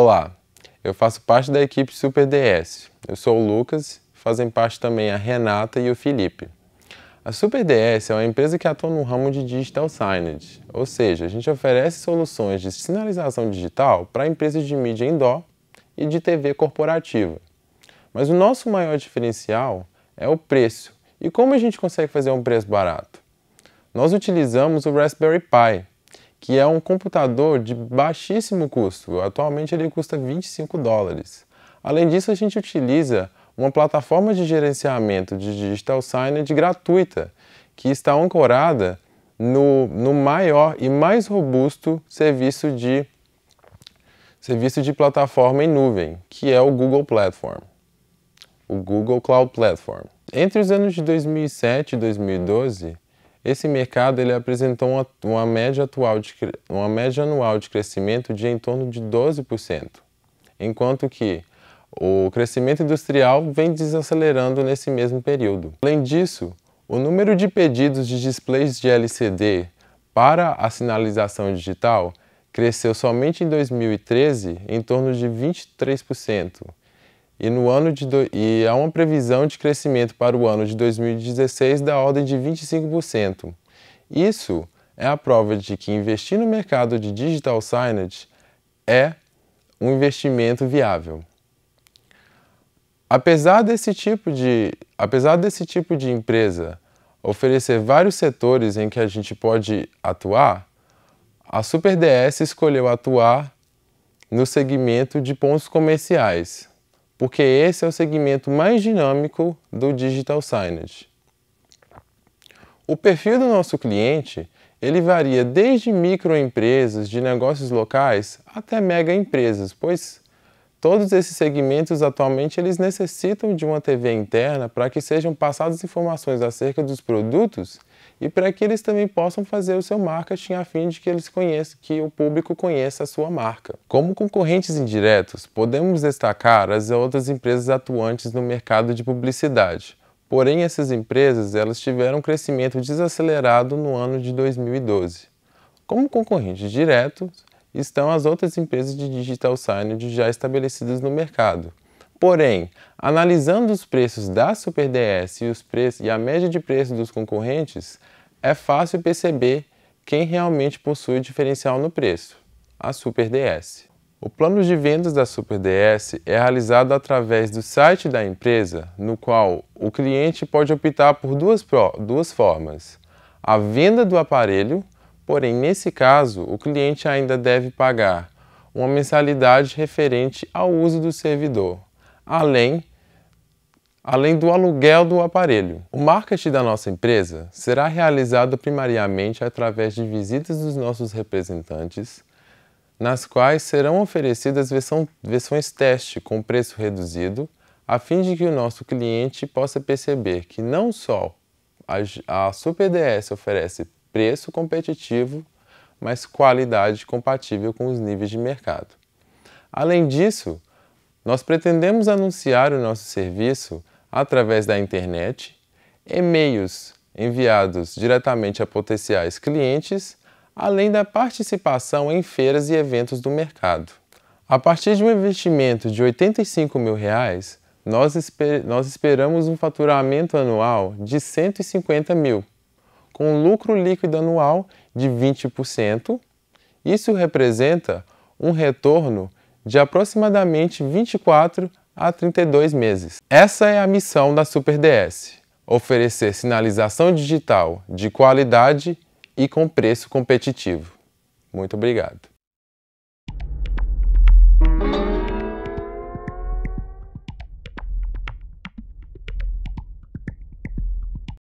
Olá, eu faço parte da equipe Super DS. Eu sou o Lucas, fazem parte também a Renata e o Felipe. A Super DS é uma empresa que atua no ramo de digital signage, ou seja, a gente oferece soluções de sinalização digital para empresas de mídia indoor e de TV corporativa. Mas o nosso maior diferencial é o preço. E como a gente consegue fazer um preço barato? Nós utilizamos o Raspberry Pi, que é um computador de baixíssimo custo. Atualmente ele custa 25 dólares. Além disso, a gente utiliza uma plataforma de gerenciamento de digital signage gratuita, que está ancorada no, no maior e mais robusto serviço de serviço de plataforma em nuvem, que é o Google Platform, o Google Cloud Platform. Entre os anos de 2007 e 2012, esse mercado ele apresentou uma, uma média atual de, uma média anual de crescimento de em torno de 12%, enquanto que o crescimento industrial vem desacelerando nesse mesmo período. Além disso, o número de pedidos de displays de LCD para a sinalização digital cresceu somente em 2013 em torno de 23%, e, no ano de do... e há uma previsão de crescimento para o ano de 2016 da ordem de 25%. Isso é a prova de que investir no mercado de digital signage é um investimento viável. Apesar desse tipo de, apesar desse tipo de empresa oferecer vários setores em que a gente pode atuar, a SuperDS escolheu atuar no segmento de pontos comerciais, porque esse é o segmento mais dinâmico do digital signage. O perfil do nosso cliente ele varia desde microempresas de negócios locais até mega empresas, pois todos esses segmentos atualmente eles necessitam de uma TV interna para que sejam passadas informações acerca dos produtos e para que eles também possam fazer o seu marketing a fim de que eles conheçam, que o público conheça a sua marca. Como concorrentes indiretos, podemos destacar as outras empresas atuantes no mercado de publicidade. Porém, essas empresas elas tiveram um crescimento desacelerado no ano de 2012. Como concorrentes diretos, estão as outras empresas de digital signage já estabelecidas no mercado. Porém, analisando os preços da SuperDS e, os preços, e a média de preço dos concorrentes, é fácil perceber quem realmente possui o diferencial no preço, a SuperDS. O plano de vendas da SuperDS é realizado através do site da empresa, no qual o cliente pode optar por duas, duas formas. A venda do aparelho, porém, nesse caso, o cliente ainda deve pagar uma mensalidade referente ao uso do servidor além além do aluguel do aparelho. O marketing da nossa empresa será realizado primariamente através de visitas dos nossos representantes, nas quais serão oferecidas versão, versões teste com preço reduzido, a fim de que o nosso cliente possa perceber que não só a, a SuperDS oferece preço competitivo, mas qualidade compatível com os níveis de mercado. Além disso, nós pretendemos anunciar o nosso serviço através da internet, e-mails enviados diretamente a potenciais clientes, além da participação em feiras e eventos do mercado. A partir de um investimento de R$ 85 mil, reais, nós, esper nós esperamos um faturamento anual de R$ 150 mil, com um lucro líquido anual de 20%. Isso representa um retorno de aproximadamente 24 a 32 meses. Essa é a missão da SuperDS: oferecer sinalização digital de qualidade e com preço competitivo. Muito obrigado.